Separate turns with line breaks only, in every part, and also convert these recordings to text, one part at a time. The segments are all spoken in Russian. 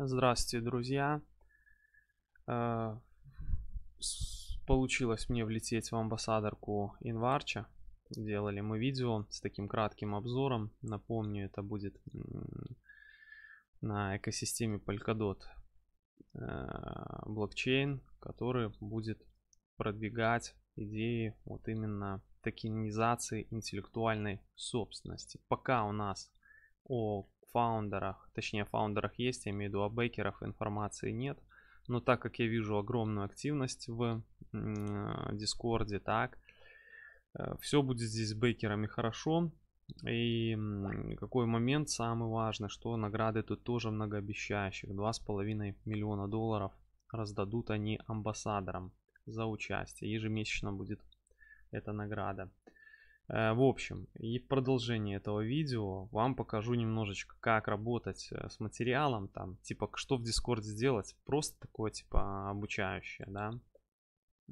Здравствуйте, друзья. Э, получилось мне влететь в амбассадорку Инварча. Делали мы видео с таким кратким обзором. Напомню, это будет на экосистеме Polkadot э, блокчейн, который будет продвигать идеи вот именно токенизации интеллектуальной собственности. Пока у нас о фаундерах, точнее фаундерах есть, я имею в виду, о бейкерах информации нет. Но так как я вижу огромную активность в э, Дискорде, так, э, все будет здесь с бейкерами хорошо. И какой момент самый важный, что награды тут тоже многообещающих. 2,5 миллиона долларов раздадут они амбассадорам за участие. Ежемесячно будет эта награда. Э, в общем, и в продолжении этого видео вам покажу немножечко, как работать э, с материалом, там, типа, что в Discord сделать, просто такое, типа, обучающее, да.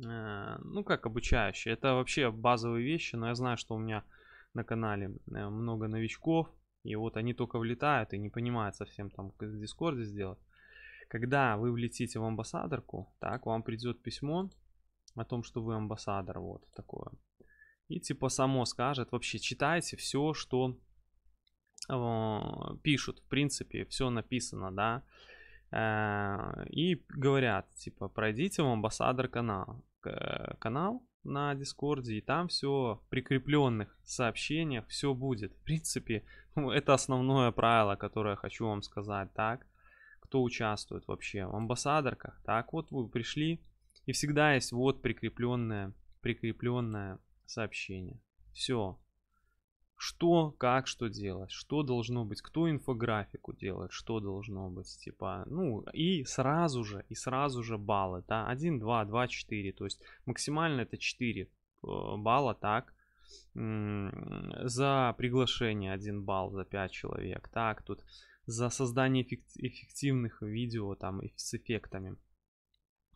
Э, ну, как обучающее, это вообще базовые вещи, но я знаю, что у меня на канале много новичков, и вот они только влетают и не понимают совсем, там, как в Discord сделать. Когда вы влетите в амбассадорку, так, вам придет письмо о том, что вы амбассадор, вот такое. И типа само скажет, вообще читайте все, что э, пишут. В принципе, все написано, да. Э, и говорят, типа, пройдите в амбассадор канал, э, канал на Дискорде, и там все в прикрепленных сообщениях все будет. В принципе, ну, это основное правило, которое хочу вам сказать, так. Кто участвует вообще в амбассадорках, так вот вы пришли, и всегда есть вот прикрепленное, прикрепленное сообщение. Все. Что, как, что делать, что должно быть, кто инфографику делает, что должно быть, типа, ну, и сразу же, и сразу же баллы, да, 1, 2, 2, 4, то есть максимально это 4 э, балла, так, за приглашение 1 балл за 5 человек, так, тут за создание эффективных видео там с эффектами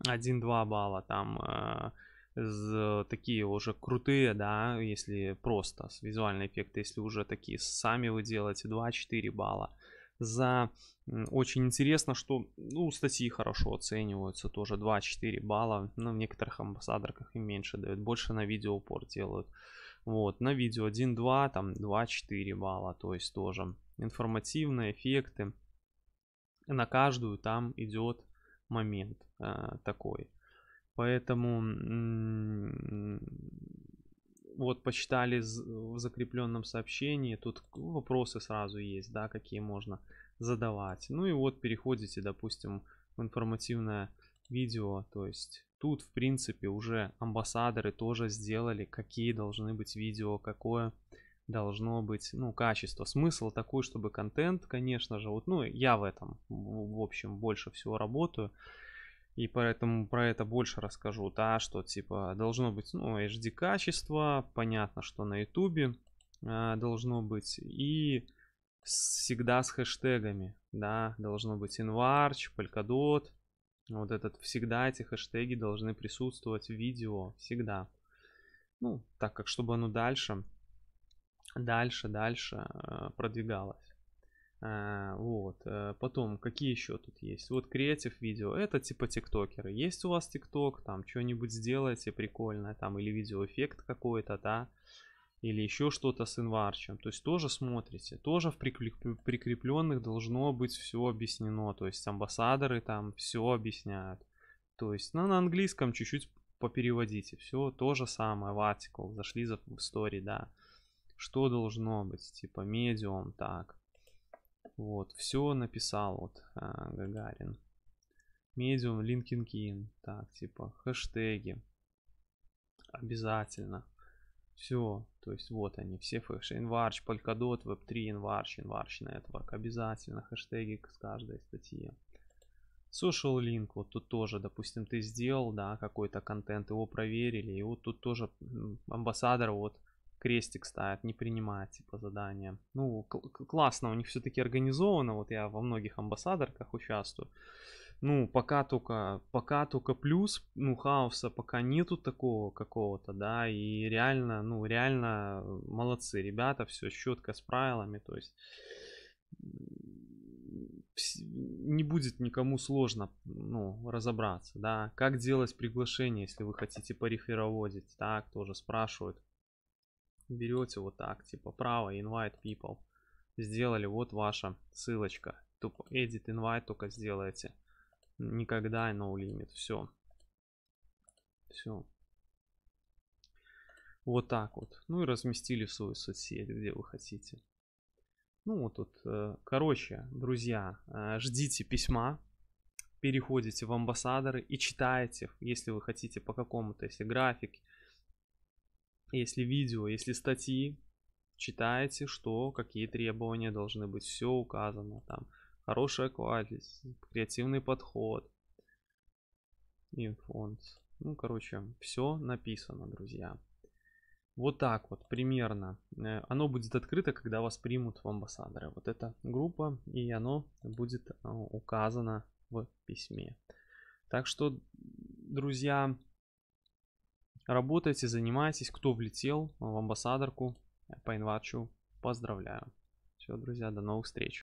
1-2 балла, там э, такие уже крутые, да, если просто с визуальные эффекты, если уже такие сами вы делаете 2-4 балла. За очень интересно, что ну, статьи хорошо оцениваются, тоже 2-4 балла, но в некоторых амбассадорках им меньше дают, больше на видео упор делают. Вот, на видео 1-2, там 2-4 балла, то есть тоже информативные эффекты. На каждую там идет момент э, такой. Поэтому вот почитали в закрепленном сообщении, тут ну, вопросы сразу есть, да, какие можно задавать. Ну и вот переходите, допустим, в информативное видео, то есть тут, в принципе, уже амбассадоры тоже сделали, какие должны быть видео, какое должно быть, ну, качество. Смысл такой, чтобы контент, конечно же, вот, ну, я в этом, в общем, больше всего работаю. И поэтому про это больше расскажу. Да, что типа должно быть, ну, HD качество, понятно, что на YouTube э, а, должно быть. И всегда с хэштегами, да, должно быть инварч, полькадот. Вот этот всегда эти хэштеги должны присутствовать в видео, всегда. Ну, так как чтобы оно дальше, дальше, дальше э, продвигалось. Э, вот. Э, потом, какие еще тут есть? Вот креатив видео. Это типа тиктокеры. Есть у вас тикток, там что-нибудь сделаете прикольное, там или видеоэффект какой-то, да, или еще что-то с инварчем. То есть тоже смотрите. Тоже в прикрепленных должно быть все объяснено. То есть амбассадоры там все объясняют. То есть ну, на английском чуть-чуть попереводите. Все то же самое. В article. Зашли за в story, да. Что должно быть? Типа медиум, так вот, все написал вот а, Гагарин. Медиум, Линкин Так, типа, хэштеги. Обязательно. Все, то есть вот они, все хэши. Инварч, Polkadot, Web3, Инварч, Инварч Network. Обязательно хэштеги с каждой статьи. Social link, вот тут тоже, допустим, ты сделал, да, какой-то контент, его проверили, и вот тут тоже амбассадор, вот, крестик ставят, не принимают типа задания. Ну, классно, у них все-таки организовано, вот я во многих амбассадорках участвую. Ну, пока только, пока только плюс, ну, хаоса пока нету такого какого-то, да, и реально, ну, реально молодцы ребята, все четко с правилами, то есть не будет никому сложно ну, разобраться, да, как делать приглашение, если вы хотите порефероводить, так, тоже спрашивают, берете вот так, типа право invite people, сделали, вот ваша ссылочка, тупо edit invite только сделаете, никогда no limit, все, все, вот так вот, ну и разместили в свою соцсеть, где вы хотите. Ну вот тут, э, короче, друзья, э, ждите письма, переходите в амбассадоры и читайте, если вы хотите по какому-то, если график, если видео, если статьи, читаете, что, какие требования должны быть, все указано там. Хорошая кладезь, креативный подход, инфонд. Ну, короче, все написано, друзья. Вот так вот, примерно. Э, оно будет открыто, когда вас примут в амбассадоры. Вот эта группа, и оно будет а, указано в письме. Так что, друзья, Работайте, занимайтесь. Кто влетел в амбассадорку э, по инвачу, поздравляю. Все, друзья, до новых встреч.